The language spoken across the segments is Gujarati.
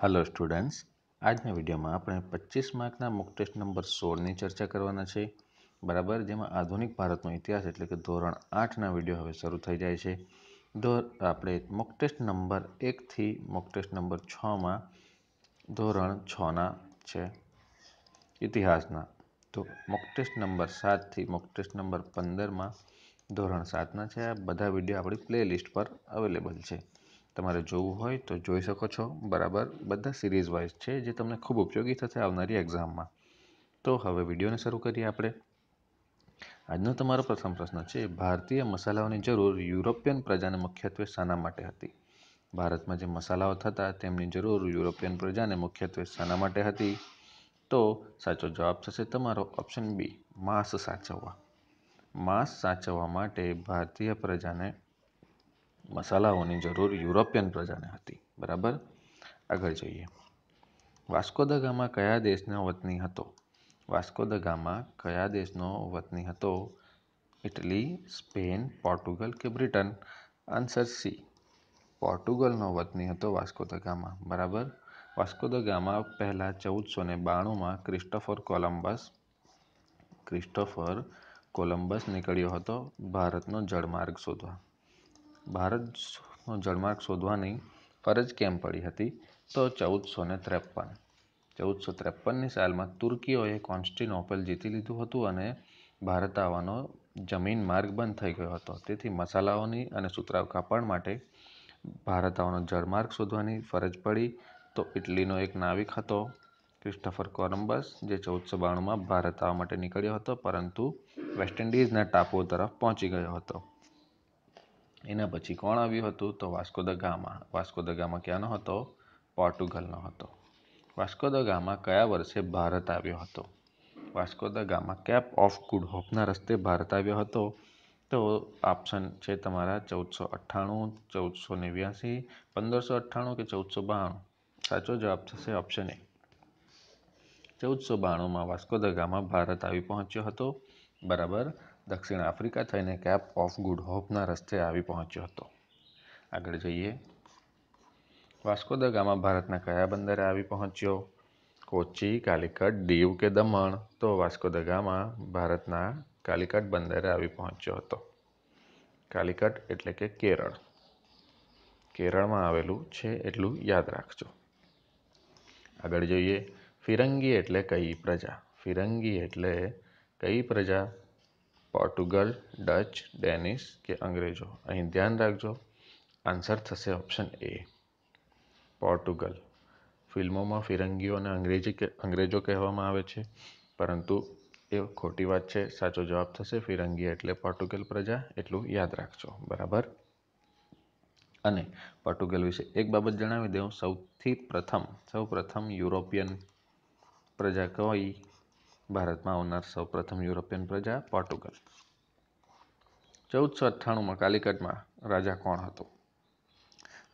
હલો સ્ટુડન્ટ્સ આજના વિડીયોમાં આપણે પચીસ માર્કના મુક ટેસ્ટ નંબર સોળની ચર્ચા કરવાના છે બરાબર જેમાં આધુનિક ભારતનો ઇતિહાસ એટલે કે ધોરણ આઠના વિડીયો હવે શરૂ થઈ જાય છે ધોર આપણે મુક ટેસ્ટ નંબર એકથી મુક ટેસ્ટ નંબર છમાં ધોરણ છના છે ઇતિહાસના તો મુક ટેસ્ટ નંબર સાતથી મુક ટેસ્ટ નંબર પંદરમાં ધોરણ સાતના છે આ બધા વિડીયો આપણી પ્લેલિસ્ટ પર અવેલેબલ છે તમારે જોવું હોય તો જોઈ શકો છો બરાબર બધા સિરીઝ વાઇઝ છે જે તમને ખૂબ ઉપયોગી થશે આવનારી એક્ઝામમાં તો હવે વિડીયોને શરૂ કરીએ આપણે આજનો તમારો પ્રથમ પ્રશ્ન છે ભારતીય મસાલાઓની જરૂર યુરોપિયન પ્રજાને મુખ્યત્વે શાના માટે હતી ભારતમાં જે મસાલાઓ થતા તેમની જરૂર યુરોપિયન પ્રજાને મુખ્યત્વે શાના માટે હતી તો સાચો જવાબ થશે તમારો ઓપ્શન બી માંસ સાચવવા માંસ સાચવવા માટે ભારતીય પ્રજાને મસાલાઓની જરૂર યુરોપિયન પ્રજાને હતી બરાબર આગળ જોઈએ વાસ્કો દ ગામા કયા દેશનો વતની હતો વાસ્કો દ ગામા કયા દેશનો વતની હતો ઇટલી સ્પેન પોર્ટુગલ કે બ્રિટન આન્સર સી પોર્ટુગલનો વતની હતો વાસ્કો દ ગામા બરાબર વાસ્કો દ ગામા પહેલાં ચૌદસો ને બાણુંમાં ક્રિસ્ટોફર કોલમ્બસ ક્રિસ્ટોફર કોલંબસ નીકળ્યો હતો ભારતનો જળમાર્ગ શોધવા ભારત જળમાર્ગ શોધવાની ફરજ કેમ પડી હતી તો ચૌદસો ને ત્રેપન ચૌદસો ત્રેપનની સાલમાં તુર્કીઓએ કોન્સ્ટિનોપલ જીતી લીધું હતું અને ભારત આવવાનો જમીન માર્ગ બંધ થઈ ગયો હતો તેથી મસાલાઓની અને સુતરાવ કાપડ માટે ભારત આવવાનો જળમાર્ગ શોધવાની ફરજ પડી તો ઇટલીનો એક નાવિક હતો ક્રિસ્ટફર કોલમ્બસ જે ચૌદસો બાણુંમાં ભારત આવવા માટે નીકળ્યો હતો પરંતુ વેસ્ટ ઇન્ડિઝના ટાપુઓ તરફ પહોંચી ગયો હતો એના પછી કોણ આવ્યું હતું તો Vasco da Gama Vasco da Gama ક્યાંનો હતો પોર્ટુગલનો હતો વાસ્કો દ ગામા કયા વર્ષે ભારત આવ્યો હતો Vasco da Gama Cape of Good હોપના રસ્તે ભારત આવ્યો હતો તો ઓપ્શન છે તમારા ચૌદસો અઠ્ઠાણું ચૌદસો નેવ્યાસી પંદરસો અઠ્ઠાણું કે ચૌદસો બાણું સાચો જવાબ થશે ઓપ્શન એ ચૌદસો બાણુંમાં વાસ્કો દ ગામા ભારત આવી પહોંચ્યો હતો બરાબર દક્ષિણ આફ્રિકા થઈને કેપ ઓફ ગુડ હોપના રસ્તે આવી પહોંચ્યો હતો આગળ જઈએ વાસ્કો દ ગામા ભારતના કયા બંદરે આવી પહોંચ્યો કોચી કાલિકટ દીવ કે દમણ તો વાસ્કો દ ગામા ભારતના કાલિકટ બંદરે આવી પહોંચ્યો હતો કાલિકટ એટલે કે કેરળ કેરળમાં આવેલું છે એટલું યાદ રાખજો આગળ જોઈએ ફિરંગી એટલે કઈ પ્રજા ફિરંગી એટલે કઈ પ્રજા પોર્ટુગલ ડચ ડેનિશ કે અંગ્રેજો અહીં ધ્યાન રાખજો આન્સર થશે ઓપ્શન એ પોર્ટુગલ ફિલ્મોમાં ફિરંગીઓને અંગ્રેજી કે અંગ્રેજો કહેવામાં આવે છે પરંતુ એ ખોટી વાત છે સાચો જવાબ થશે ફિરંગી એટલે પોર્ટુગલ પ્રજા એટલું યાદ રાખજો બરાબર અને પોર્ટુગલ વિશે એક બાબત જણાવી દઉં સૌથી પ્રથમ સૌ પ્રથમ યુરોપિયન પ્રજા કઈ ભારતમાં આવનાર સૌપ્રથમ યુરોપિયન પ્રજા પોર્ટુગલ ચૌદસો અઠ્ઠાણુંમાં કાલિકટમાં રાજા કોણ હતો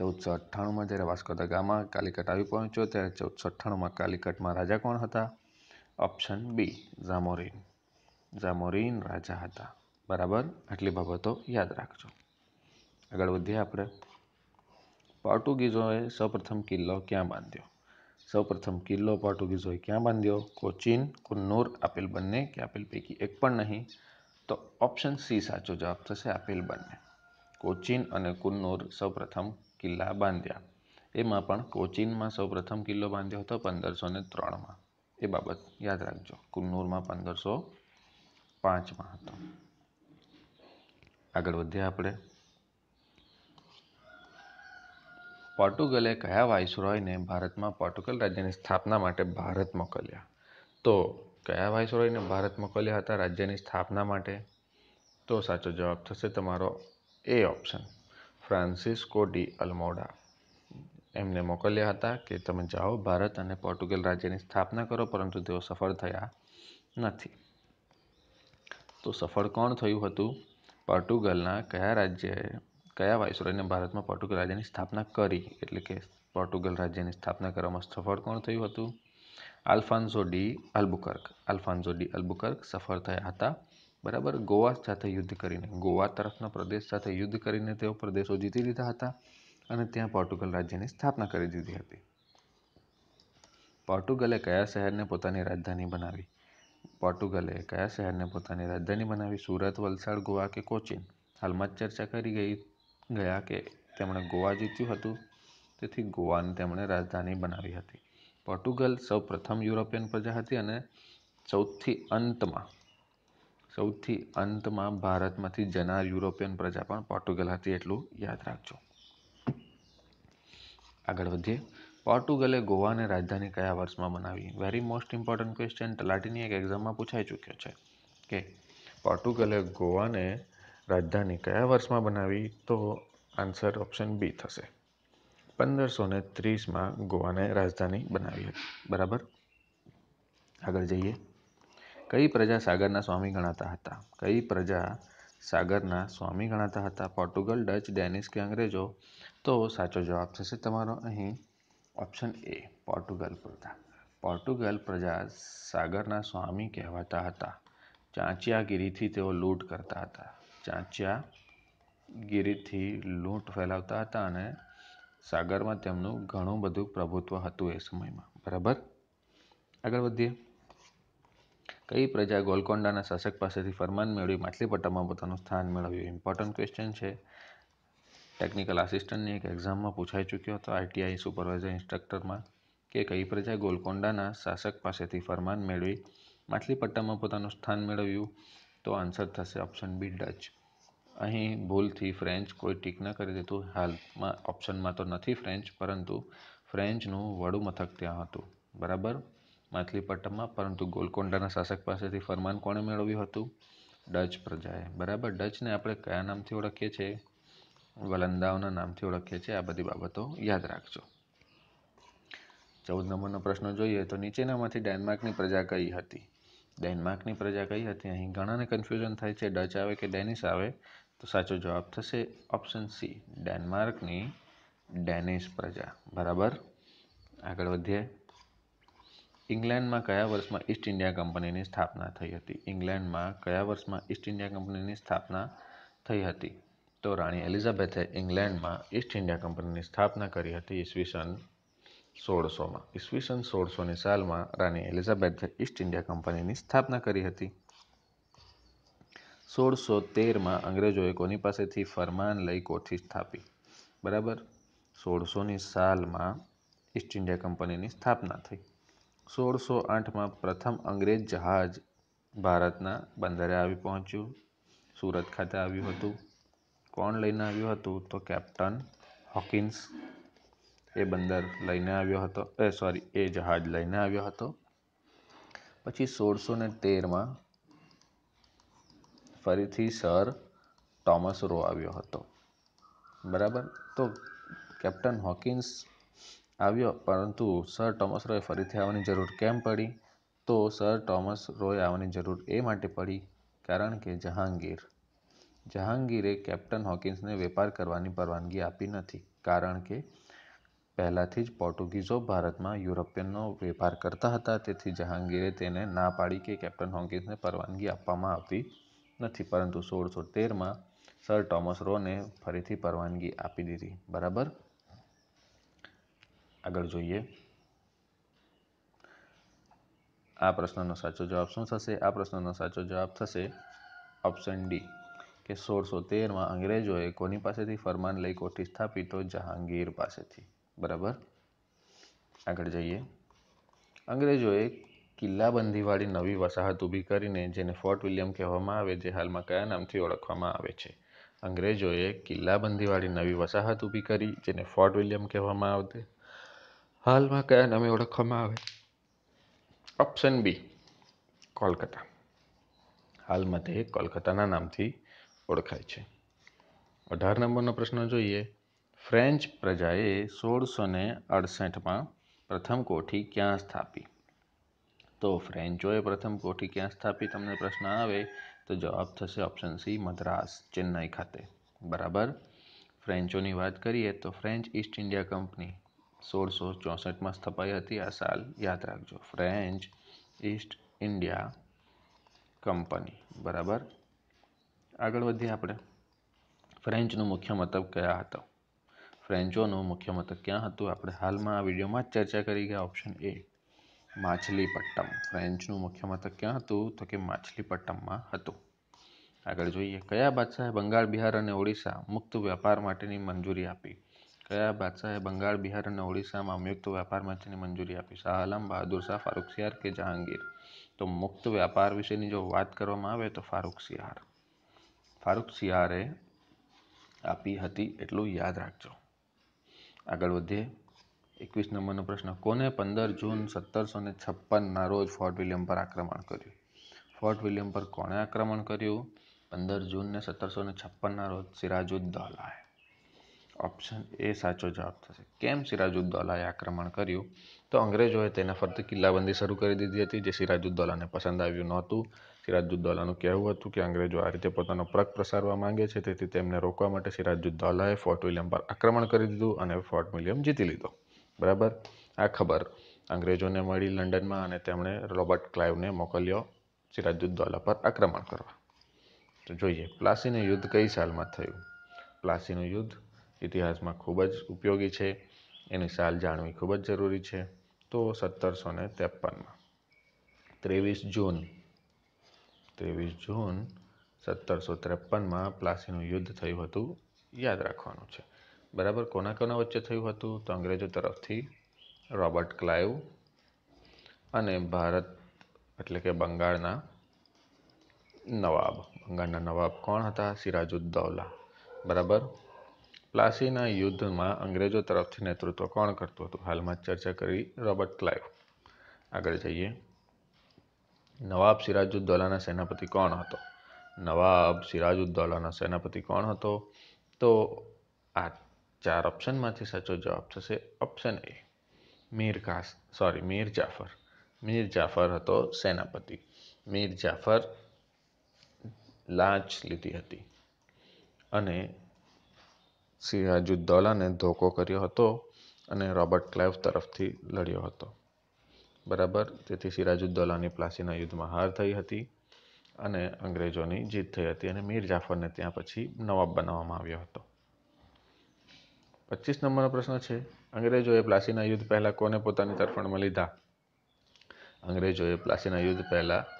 ચૌદસો અઠ્ઠાણુંમાં જ્યારે વાસ્કો દા ગામા કાલિકટ આવી પહોંચ્યો ત્યારે ચૌદસો અઠ્ઠાણુંમાં કાલિકટમાં રાજા કોણ હતા ઓપ્શન બી ઝામોરીન ઝામોરીન રાજા હતા બરાબર આટલી બાબતો યાદ રાખજો આગળ વધીએ આપણે પોર્ટુગીઝોએ સૌપ્રથમ કિલ્લો ક્યાં બાંધ્યો સૌપ્રથમ કિલ્લો પોર્ટુગીઝોએ ક્યાં બાંધ્યો કોચીન કુન્નૂર આપેલ બંને કે આપેલ પૈકી એક પણ નહીં તો ઓપ્શન સી સાચો જવાબ થશે આપેલ બંને કોચીન અને કુન્નૂર સૌપ્રથમ કિલ્લા બાંધ્યા એમાં પણ કોચીનમાં સૌપ્રથમ કિલ્લો બાંધ્યો હતો પંદરસો ને ત્રણમાં એ બાબત યાદ રાખજો કુન્નૂરમાં પંદરસો પાંચમાં હતો આગળ વધીએ આપણે પોર્ટુગલે કયા વાઇસરોયને ભારતમાં પોર્ટુગલ રાજ્યની સ્થાપના માટે ભારત મોકલ્યા તો કયા વાઇસરોયને ભારત મોકલ્યા હતા રાજ્યની સ્થાપના માટે તો સાચો જવાબ થશે તમારો A option Francisco de Almeida એમને મોકલ્યા હતા કે તમે જાઓ ભારત અને પોર્ટુગલ રાજ્યની સ્થાપના કરો પરંતુ તેઓ સફળ થયા નથી તો સફળ કોણ થયું હતું પોર્ટુગલના કયા રાજ્યએ કયા વાઇસરોયને ભારતમાં પોર્ટુગલ રાજ્યની સ્થાપના કરી એટલે કે પોર્ટુગલ રાજ્યની સ્થાપના કરવામાં સફળ કોણ થયું હતું Alfonso de Albuquerque Alfonso de Albuquerque સફળ થયા હતા બરાબર ગોવા સાથે યુદ્ધ કરીને ગોવા તરફના પ્રદેશ સાથે યુદ્ધ કરીને તેઓ પ્રદેશો જીતી લીધા હતા અને ત્યાં પોર્ટુગલ રાજ્યની સ્થાપના કરી દીધી હતી પોર્ટુગલે કયા શહેરને પોતાની રાજધાની બનાવી પોર્ટુગલે કયા શહેરને પોતાની રાજધાની બનાવી સુરત વલસાડ ગોવા કે કોચીન હાલમાં જ ચર્ચા કરી ગઈ ગયા કે તેમણે ગોવા જીત્યું હતું તેથી ગોવાને તેમણે રાજધાની બનાવી હતી પોર્ટુગલ સૌપ્રથમ યુરોપિયન પ્રજા હતી અને સૌથી અંતમાં સૌથી અંતમાં ભારતમાંથી જનાર યુરોપિયન પ્રજા પણ પોર્ટુગલ હતી એટલું યાદ રાખજો આગળ વધીએ પોર્ટુગલે ગોવાને રાજધાની કયા વર્ષમાં બનાવી વેરી મોસ્ટ ઇમ્પોર્ટન્ટ ક્વેશ્ચન તલાટીની એક એક્ઝામમાં પૂછાઈ ચૂક્યો છે કે પોર્ટુગલે ગોવાને રાજધાની કયા વર્ષમાં બનાવી તો આન્સર ઓપ્શન બી થશે પંદરસો ને ત્રીસમાં ગોવાને રાજધાની બનાવી હતી બરાબર આગળ જઈએ કઈ પ્રજા સાગરના સ્વામી ગણાતા હતા કઈ પ્રજા સાગરના સ્વામી ગણાતા હતા પોર્ટુગલ ડચ ડેનિશ કે અંગ્રેજો તો સાચો જવાબ થશે તમારો અહીં ઓપ્શન એ પોર્ટુગલ પ્રજા પોર્ટુગલ પ્રજા સાગરના સ્વામી કહેવાતા હતા ચાંચિયાગીરીથી તેઓ લૂંટ કરતા હતા ચાંચિયા ગીરીથી લૂંટ ફેલાવતા હતા અને સાગરમાં તેમનું ઘણું બધું પ્રભુત્વ હતું એ સમયમાં બરાબર આગળ વધીએ કઈ પ્રજા ગોલકોંડાના શાસક પાસેથી ફરમાન મેળવી માછલીપટ્ટામાં પોતાનું સ્થાન મેળવ્યું ઇમ્પોર્ટન્ટ ક્વેશ્ચન છે ટેકનિકલ આસિસ્ટન્ટની એક એક્ઝામમાં પૂછાઈ ચૂક્યો હતો આઈટીઆઈ સુપરવાઇઝર ઇન્સ્ટ્રક્ટરમાં કે કઈ પ્રજા ગોલકોંડાના શાસક પાસેથી ફરમાન મેળવી માછલીપટ્ટામાં પોતાનું સ્થાન મેળવ્યું તો આન્સર થશે ઓપ્શન બી ડચ અહીં ભૂલથી ફ્રેન્ચ કોઈ ટીક ન કરી દેતું હાલમાં ઓપ્શનમાં તો નથી ફ્રેન્ચ પરંતુ ફ્રેન્ચનું વડું મથક ત્યાં હતું બરાબર માછલીપટ્ટમમાં પરંતુ ગોલકોન્ડાના શાસક પાસેથી ફરમાન કોણે મેળવ્યું હતું ડચ પ્રજાએ બરાબર ડચને આપણે કયા નામથી ઓળખીએ છીએ વલંદાઓના નામથી ઓળખીએ છીએ આ બધી બાબતો યાદ રાખજો ચૌદ નંબરનો પ્રશ્ન જોઈએ તો નીચેનામાંથી ડેનમાર્કની પ્રજા કઈ હતી ડેનમાર્કની પ્રજા કઈ હતી અહીં ઘણાને કન્ફ્યુઝન થાય છે ડચ આવે કે ડેનિશ આવે તો સાચો જવાબ થશે ઓપ્શન સી ડેનમાર્કની ડેનિશ પ્રજા બરાબર આગળ વધીએ ઇંગ્લેન્ડમાં કયા વર્ષમાં ઈસ્ટ ઇન્ડિયા કંપનીની સ્થાપના થઈ હતી ઇંગ્લેન્ડમાં કયા વર્ષમાં ઈસ્ટ ઇન્ડિયા કંપનીની સ્થાપના થઈ હતી તો રાણી એલિઝાબેથે ઇંગ્લેન્ડમાં ઈસ્ટ ઇન્ડિયા કંપનીની સ્થાપના કરી હતી ઈસવીસન સોળસોમાં ઈસવીસન સોળસોની સાલમાં રાણી એલિઝાબેથે ઈસ્ટ ઇન્ડિયા કંપનીની સ્થાપના કરી હતી સોળસો તેરમાં અંગ્રેજોએ કોની પાસેથી ફરમાન લઈ કોઠી સ્થાપી બરાબર સોળસોની સાલમાં ઈસ્ટ ઇન્ડિયા કંપનીની સ્થાપના થઈ સોળસો આઠમાં પ્રથમ અંગ્રેજ જહાજ ભારતના બંદરે આવી પહોંચ્યું સુરત ખાતે આવ્યું હતું કોણ લઈને આવ્યું હતું તો કેપ્ટન હોકિન્સ એ બંદર લઈને આવ્યો હતો એ સોરી એ જહાજ લઈને આવ્યો હતો પછી સોળસો ને તેરમાં ફરીથી સર ટોમસ રો આવ્યો હતો બરાબર તો કેપ્ટન હોકિન્સ આવ્યો પરંતુ સર ટોમસ રોએ ફરીથી આવવાની જરૂર કેમ પડી તો સર ટોમસ રોએ આવવાની જરૂર એ માટે પડી કારણ કે જહાંગીર જહાંગીરે કેપ્ટન હોકિન્સને વેપાર કરવાની પરવાનગી આપી નથી કારણ કે પહેલાંથી જ પોર્ટુગીઝો ભારતમાં યુરોપિયનનો વેપાર કરતા હતા તેથી જહાંગીરે તેને ના પાડી કે કેપ્ટન હોકિન્સને પરવાનગી આપવામાં આવતી નથી પરંતુ સોળસો તેરમાં સર ટોમસ રોને ફરીથી પરવાનગી આપી દીધી બરાબર આગળ જોઈએ આ પ્રશ્નનો સાચો જવાબ શું થશે આ પ્રશ્નનો સાચો જવાબ થશે ઓપ્શન ડી કે સોળસો તેરમાં અંગ્રેજોએ કોની પાસેથી ફરમાન લઈ કોઠી સ્થાપી તો જહાંગીર પાસેથી બરાબર આગળ જઈએ અંગ્રેજોએ કિલ્લાબંધીવાળી નવી વસાહત ઊભી કરીને જેને ફોર્ટ વિલિયમ કહેવામાં આવે જે હાલમાં કયા નામથી ઓળખવામાં આવે છે અંગ્રેજોએ કિલ્લાબંધીવાળી નવી વસાહત ઊભી કરી જેને ફોર્ટ વિલિયમ કહેવામાં આવતી હાલમાં કયા નામે ઓળખવામાં આવે ઓપ્શન બી કોલકાતા હાલમાં તે કોલકાતાના નામથી ઓળખાય છે અઢાર નંબરનો પ્રશ્ન જોઈએ ફ્રેન્ચ પ્રજાએ સોળસો ને અડસઠમાં પ્રથમ કોઠી ક્યાં સ્થાપી તો ફ્રેન્ચોએ પ્રથમ કોઠી ક્યાં સ્થાપી તમને પ્રશ્ન આવે તો જવાબ થશે ઓપ્શન સી મદ્રાસ ચેન્નઈ ખાતે બરાબર ફ્રેન્ચોની વાત કરીએ તો ફ્રેન્ચ ઈસ્ટ ઇન્ડિયા કંપની સોળસો ચોસઠમાં સ્થપાઈ હતી આ સાલ યાદ રાખજો ફ્રેન્ચ ઈસ્ટ ઇન્ડિયા કંપની બરાબર આગળ વધીએ આપણે ફ્રેન્ચનું મુખ્ય મથક કયા હતા ફ્રેન્ચોનું મુખ્ય મથક ક્યાં હતું આપણે હાલમાં આ વિડીયોમાં જ ચર્ચા કરી ગયા ઓપ્શન એ માછલીપટ્ટમ ફ્રેન્ચનું મુખ્ય મથક ક્યાં હતું તો કે માછલીપટ્ટમમાં હતું આગળ જોઈએ કયા બાદશાહે બંગાળ બિહાર અને ઓડિશા મુક્ત વેપાર માટેની મંજૂરી આપી કયા બાદશાહે બંગાળ બિહાર અને ઓડિશામાં મુક્ત વેપાર માટેની મંજૂરી આપી શાહ આલમ બહાદુર શાહ ફારૂક સિયાર કે જહાંગીર તો મુક્ત વ્યાપાર વિશેની જો વાત કરવામાં આવે તો ફારૂક સિયાર ફારૂક સિયારે આપી હતી એટલું યાદ રાખજો આગળ વધીએ એકવીસ નંબરનો પ્રશ્ન કોને પંદર જૂન સત્તરસો ને છપ્પનના રોજ ફોર્ટ વિલિયમ પર આક્રમણ કર્યું ફોર્ટ વિલિયમ પર કોણે આક્રમણ કર્યું પંદર જૂનને સત્તરસો ને છપ્પનના રોજ સિરાજુદ્દૌલાએ ઓપ્શન એ સાચો જવાબ થશે કેમ સિરાજુદ્દૌલાએ આક્રમણ કર્યું તો અંગ્રેજોએ તેના ફરતે કિલ્લાબંધી શરૂ કરી દીધી હતી જે સિરાજુદ્દૌલાને પસંદ આવ્યું નહોતું સિરાજુદ્દૌલાનું કહેવું હતું કે અંગ્રેજો આ રીતે પોતાનો પ્રગ પ્રસારવા માંગે છે તેથી તેમને રોકવા માટે સિરાજુદ્દૌલાએ ફોર્ટ વિલિયમ પર આક્રમણ કરી દીધું અને ફોર્ટ વિલિયમ જીતી લીધો બરાબર આ ખબર અંગ્રેજોને મળી લંડનમાં અને તેમણે રોબર્ટ ક્લાઇવને મોકલ્યો સિરાજુદ્દૌલા પર આક્રમણ કરવા તો જોઈએ પ્લાસીનું યુદ્ધ કઈ સાલમાં થયું પ્લાસીનું યુદ્ધ ઇતિહાસમાં ખૂબ જ ઉપયોગી છે એની સાલ જાણવી ખૂબ જ જરૂરી છે તો સત્તરસો ને ત્રેપનમાં ત્રેવીસ જૂન ત્રેવીસ જૂન સત્તરસો ત્રેપનમાં પ્લાસીનું યુદ્ધ થયું હતું યાદ રાખવાનું છે બરાબર કોના કોના વચ્ચે થયું હતું તો અંગ્રેજો તરફથી રોબર્ટ ક્લાઇવ અને ભારત એટલે કે બંગાળના નવાબ બંગાળના નવાબ કોણ હતા સિરાજુદ્દૌલા બરાબર પ્લાસીના યુદ્ધમાં અંગ્રેજો તરફથી નેતૃત્વ કોણ કરતું હતું હાલમાં ચર્ચા કરી રોબર્ટ ક્લાઇવ આગળ જઈએ નવાબ સિરાજુદ્દૌલાના સેનાપતિ કોણ હતો નવાબ સિરાજુદ્દૌલાના સેનાપતિ કોણ હતો તો આ ચાર ઓપ્શનમાંથી સાચો જવાબ થશે ઓપ્શન એ મીર કાસ સોરી મીર જાફર મીર જાફર હતો સેનાપતિ મીર જાફર લાંચ લીધી હતી અને સિરાજુદ્દૌલાને ધોકો કર્યો હતો અને રોબર્ટ ક્લાઇવ તરફથી લડ્યો હતો બરાબર તેથી સિરાજુદ્દૌલાની પ્લાસીના યુદ્ધમાં હાર થઈ હતી અને અંગ્રેજોની જીત થઈ હતી અને મીર જાફરને ત્યાં પછી નવાબ બનાવવામાં આવ્યો હતો પચીસ નંબરનો પ્રશ્ન છે અંગ્રેજોએ પ્લાસીના યુદ્ધ પહેલાં કોને પોતાની તરફેણમાં લીધા અંગ્રેજોએ પ્લાસીના યુદ્ધ પહેલાં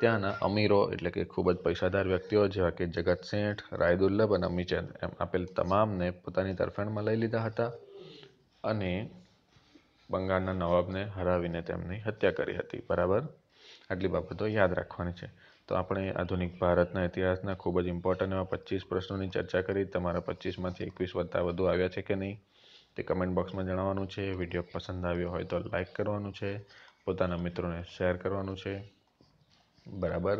ત્યાંના અમીરો એટલે કે ખૂબ જ પૈસાદાર વ્યક્તિઓ જેવા કે જગત શેઠ રાયદુલ્લભ અને અમીચંદ એમ આપેલ તમામને પોતાની તરફેણમાં લઈ લીધા હતા અને બંગાળના નવાબને હરાવીને તેમની હત્યા કરી હતી બરાબર આટલી બાબતો યાદ રાખવાની છે તો આપણે આધુનિક ભારતના ઇતિહાસના ખૂબ જ ઇમ્પોર્ટન્ટ એવા પચીસ પ્રશ્નોની ચર્ચા કરી તમારા પચીસમાંથી એકવીસ વત્તા વધુ આવ્યા છે કે નહીં તે કમેન્ટ બોક્સમાં જણાવવાનું છે વિડીયો પસંદ આવ્યો હોય તો લાઇક કરવાનું છે પોતાના મિત્રોને શેર કરવાનું છે બરાબર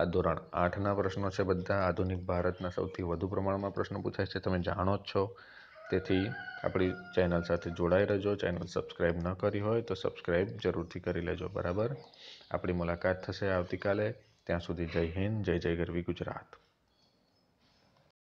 આ ધોરણ આઠના પ્રશ્નો છે બધા આધુનિક ભારતના સૌથી વધુ પ્રમાણમાં પ્રશ્નો પૂછાય છે તમે જાણો જ છો તેથી આપણી ચેનલ સાથે જોડાઈ રહેજો ચેનલ સબસ્ક્રાઈબ ન કરી હોય તો સબસ્ક્રાઈબ જરૂરથી કરી લેજો બરાબર આપણી મુલાકાત થશે આવતીકાલે ત્યાં સુધી જય હિન્દ જય જય ગરવી ગુજરાત